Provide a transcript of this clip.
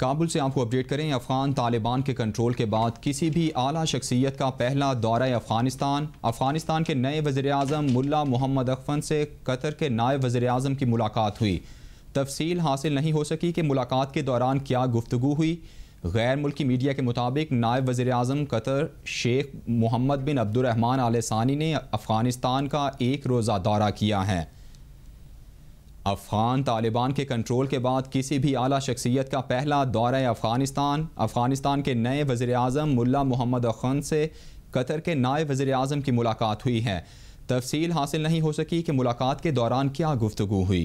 काबुल से आपको अपडेट करें अफगान तालिबान के कंट्रोल के बाद किसी भी आला शख्सियत का पहला दौरा अफगानिस्तान अफगानिस्तान के नए वजे अजम मुला मोहम्मद अकफन से कतर के नायब वजे अजम की मुलाकात हुई तफसील हासिल नहीं हो सकी कि मुलाकात के दौरान क्या गुफ्तु हुई गैर मुल्की मीडिया के मुताबिक नायब वजे अजम Qatar Sheikh Mohammed bin Abdulrahman Al Thani ने अफ़गानिस्तान का एक रोज़ा दौरा किया है अफगान तालिबान के कंट्रोल के बाद किसी भी आला शख्सियत का पहला दौरा अफगानिस्तान अफगानिस्तान के नए वजे अजम मुला मोहम्मद अखन से कतर के नायब वजे अजम की मुलाकात हुई है तफसील हासिल नहीं हो सकी कि मुलाकात के दौरान क्या गुफ्तु हुई